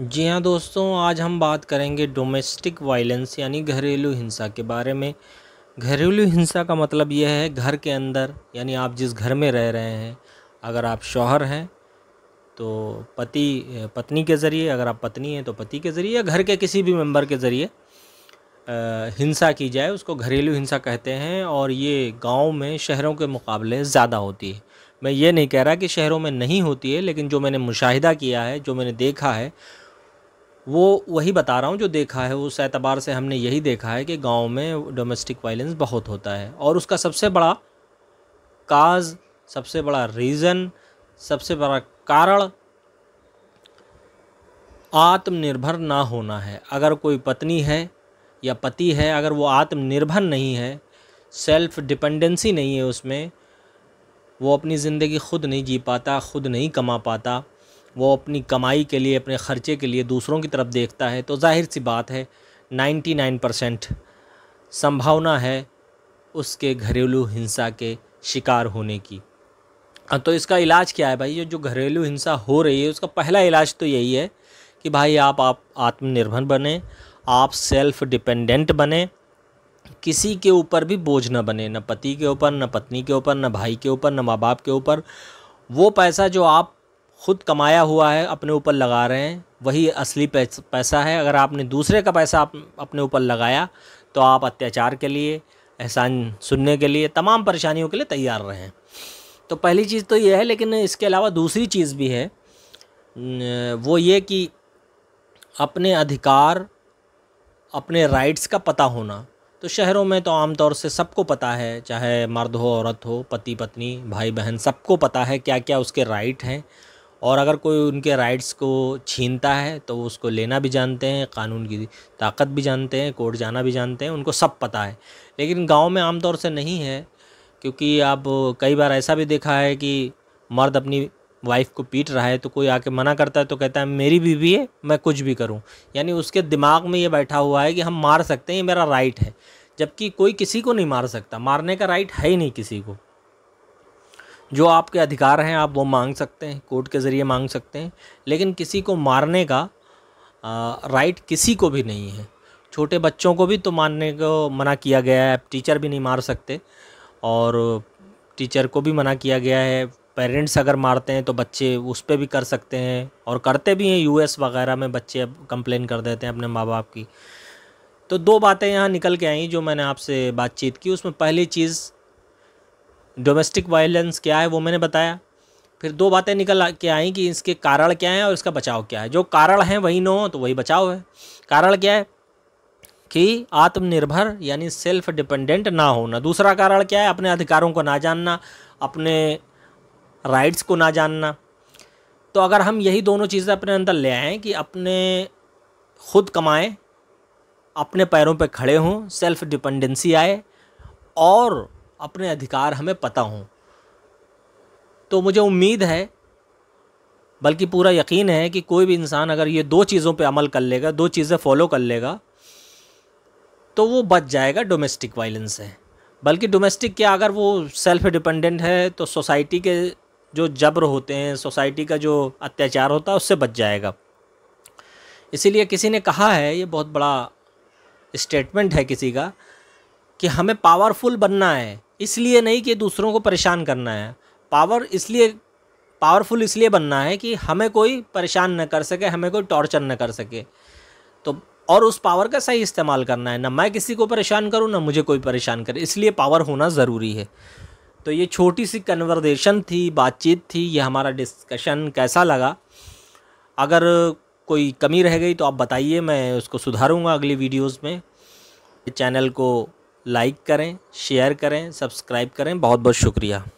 जी हाँ दोस्तों आज हम बात करेंगे डोमेस्टिक वायलेंस यानी घरेलू हिंसा के बारे में घरेलू हिंसा का मतलब यह है घर के अंदर यानी आप जिस घर में रह रहे हैं अगर आप शौहर हैं तो पति पत्नी के ज़रिए अगर आप पत्नी हैं तो पति के ज़रिए या घर के किसी भी मेंबर के ज़रिए हिंसा की जाए उसको घरेलू हिंसा कहते हैं और ये गाँव में शहरों के मुकाबले ज़्यादा होती है मैं ये नहीं कह रहा कि शहरों में नहीं होती है लेकिन जो मैंने मुशाहिदा किया है जो मैंने देखा है वो वही बता रहा हूँ जो देखा है उस एतबार से हमने यही देखा है कि गांव में डोमेस्टिक वायलेंस बहुत होता है और उसका सबसे बड़ा काज सबसे बड़ा रीज़न सबसे बड़ा कारण आत्मनिर्भर ना होना है अगर कोई पत्नी है या पति है अगर वो आत्मनिर्भर नहीं है सेल्फ डिपेंडेंसी नहीं है उसमें वो अपनी ज़िंदगी खुद नहीं जी पाता खुद नहीं कमा पाता वो अपनी कमाई के लिए अपने ख़र्चे के लिए दूसरों की तरफ देखता है तो जाहिर सी बात है 99 परसेंट संभावना है उसके घरेलू हिंसा के शिकार होने की हाँ, तो इसका इलाज क्या है भाई ये जो घरेलू हिंसा हो रही है उसका पहला इलाज तो यही है कि भाई आप आप आत्मनिर्भर बने आप सेल्फ डिपेंडेंट बने किसी के ऊपर भी बोझ ना बने ना पति के ऊपर न पत्नी के ऊपर न भाई के ऊपर न माँ बाप के ऊपर वो पैसा जो आप खुद कमाया हुआ है अपने ऊपर लगा रहे हैं वही असली पैसा है अगर आपने दूसरे का पैसा आप अपने ऊपर लगाया तो आप अत्याचार के लिए एहसान सुनने के लिए तमाम परेशानियों के लिए तैयार रहें तो पहली चीज़ तो ये है लेकिन इसके अलावा दूसरी चीज़ भी है वो ये कि अपने अधिकार अपने राइट्स का पता होना तो शहरों में तो आमतौर से सबको पता है चाहे मर्द हो औरत हो पति पत्नी भाई बहन सबको पता है क्या क्या उसके राइट हैं और अगर कोई उनके राइट्स को छीनता है तो उसको लेना भी जानते हैं कानून की ताकत भी जानते हैं कोर्ट जाना भी जानते हैं उनको सब पता है लेकिन गांव में आमतौर से नहीं है क्योंकि आप कई बार ऐसा भी देखा है कि मर्द अपनी वाइफ को पीट रहा है तो कोई आके मना करता है तो कहता है मेरी बीवी है मैं कुछ भी करूँ यानी उसके दिमाग में ये बैठा हुआ है कि हम मार सकते हैं ये मेरा राइट है जबकि कोई किसी को नहीं मार सकता मारने का राइट है ही नहीं किसी को जो आपके अधिकार हैं आप वो मांग सकते हैं कोर्ट के ज़रिए मांग सकते हैं लेकिन किसी को मारने का आ, राइट किसी को भी नहीं है छोटे बच्चों को भी तो मारने को मना किया गया है टीचर भी नहीं मार सकते और टीचर को भी मना किया गया है पेरेंट्स अगर मारते हैं तो बच्चे उस पर भी कर सकते हैं और करते भी हैं यूएस वगैरह में बच्चे अब कंप्लेन कर देते हैं अपने माँ बाप की तो दो बातें यहाँ निकल के आई जो मैंने आपसे बातचीत की उसमें पहली चीज़ डोमेस्टिक वायलेंस क्या है वो मैंने बताया फिर दो बातें निकल के आई कि इसके कारण क्या हैं और इसका बचाव क्या है जो कारण हैं वही ना हो तो वही बचाव है कारण क्या है कि आत्मनिर्भर यानी सेल्फ डिपेंडेंट ना होना दूसरा कारण क्या है अपने अधिकारों को ना जानना अपने राइट्स को ना जानना तो अगर हम यही दोनों चीज़ें अपने अंदर ले आएँ कि अपने खुद कमाएँ अपने पैरों पर खड़े हों सेल्फ डिपेंडेंसी आए और अपने अधिकार हमें पता हों तो मुझे उम्मीद है बल्कि पूरा यकीन है कि कोई भी इंसान अगर ये दो चीज़ों पे अमल कर लेगा दो चीज़ें फॉलो कर लेगा तो वो बच जाएगा डोमेस्टिक वायलेंस से बल्कि डोमेस्टिक क्या अगर वो सेल्फ डिपेंडेंट है तो सोसाइटी के जो जबर होते हैं सोसाइटी का जो अत्याचार होता है उससे बच जाएगा इसीलिए किसी ने कहा है ये बहुत बड़ा स्टेटमेंट है किसी का कि हमें पावरफुल बनना है इसलिए नहीं कि दूसरों को परेशान करना है पावर इसलिए पावरफुल इसलिए बनना है कि हमें कोई परेशान न कर सके हमें कोई टॉर्चर न कर सके तो और उस पावर का सही इस्तेमाल करना है ना मैं किसी को परेशान करूँ ना मुझे कोई परेशान करे इसलिए पावर होना ज़रूरी है तो ये छोटी सी कन्वर्जेशन थी बातचीत थी ये हमारा डिस्कशन कैसा लगा अगर कोई कमी रह गई तो आप बताइए मैं उसको सुधारूंगा अगली वीडियोस में चैनल को लाइक करें शेयर करें सब्सक्राइब करें बहुत बहुत शुक्रिया